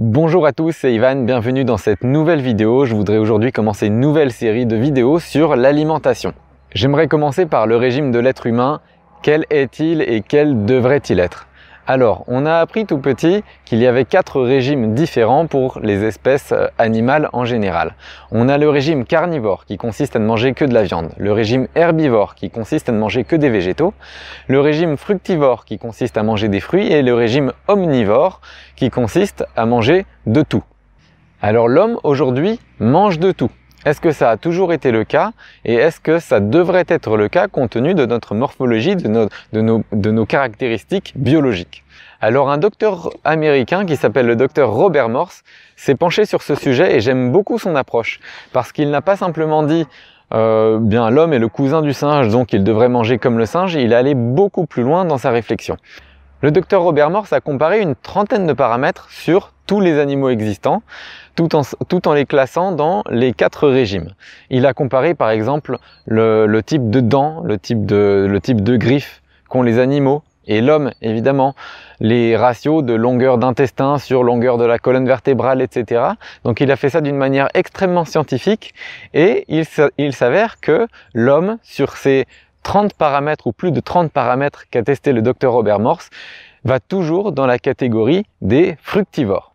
Bonjour à tous, c'est Ivan, bienvenue dans cette nouvelle vidéo. Je voudrais aujourd'hui commencer une nouvelle série de vidéos sur l'alimentation. J'aimerais commencer par le régime de l'être humain. Quel est-il et quel devrait-il être alors, on a appris tout petit qu'il y avait quatre régimes différents pour les espèces euh, animales en général. On a le régime carnivore qui consiste à ne manger que de la viande, le régime herbivore qui consiste à ne manger que des végétaux, le régime fructivore qui consiste à manger des fruits et le régime omnivore qui consiste à manger de tout. Alors l'homme aujourd'hui mange de tout. Est-ce que ça a toujours été le cas et est-ce que ça devrait être le cas compte tenu de notre morphologie, de nos, caractéristiques biologiques alors un docteur américain qui s'appelle le docteur Robert Morse s'est penché sur ce sujet et j'aime beaucoup son approche parce qu'il n'a pas simplement dit euh, bien l'homme est le cousin du singe donc il devrait manger comme le singe, il est allé beaucoup plus loin dans sa réflexion. Le docteur Robert Morse a comparé une trentaine de paramètres sur tous les animaux existants, tout en, les classant dans les quatre régimes. Il a comparé par exemple le, type de dents, le type de, le type de griffes qu'ont les animaux, et l'homme évidemment, les ratios de longueur d'intestin sur longueur de la colonne vertébrale, etc. Donc il a fait ça d'une manière extrêmement scientifique et il s'avère que l'homme sur ces 30 paramètres ou plus de 30 paramètres qu'a testé le docteur Robert Morse va toujours dans la catégorie des fructivores.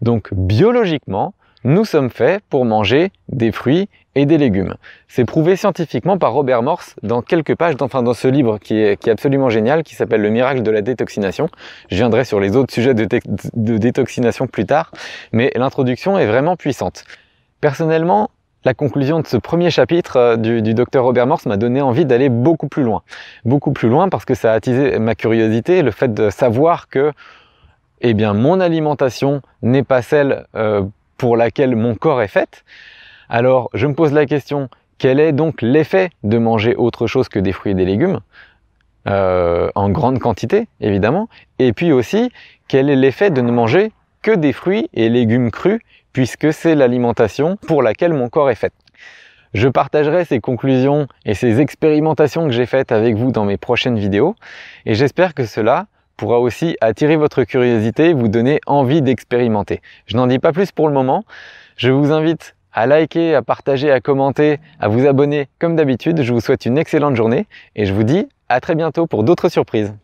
Donc biologiquement, nous sommes faits pour manger des fruits et des légumes. C'est prouvé scientifiquement par Robert Morse dans quelques pages, enfin dans ce livre qui est, absolument génial, qui s'appelle Le miracle de la détoxination. Je viendrai sur les autres sujets de détoxination plus tard, mais l'introduction est vraiment puissante. Personnellement, la conclusion de ce premier chapitre euh, du, docteur Robert Morse m'a donné envie d'aller beaucoup plus loin. Beaucoup plus loin parce que ça a attisé ma curiosité, le fait de savoir que eh bien, mon alimentation n'est pas celle euh, pour laquelle mon corps est fait. Alors je me pose la question, quel est donc l'effet de manger autre chose que des fruits et des légumes euh, en grande quantité, évidemment. Et puis aussi, quel est l'effet de ne manger que des fruits et légumes crus puisque c'est l'alimentation pour laquelle mon corps est fait. Je partagerai ces conclusions et ces expérimentations que j'ai faites avec vous dans mes prochaines vidéos, et j'espère que cela pourra aussi attirer votre curiosité et vous donner envie d'expérimenter. Je n'en dis pas plus pour le moment, je vous invite à liker, à partager, à commenter, à vous abonner comme d'habitude. Je vous souhaite une excellente journée et je vous dis à très bientôt pour d'autres surprises.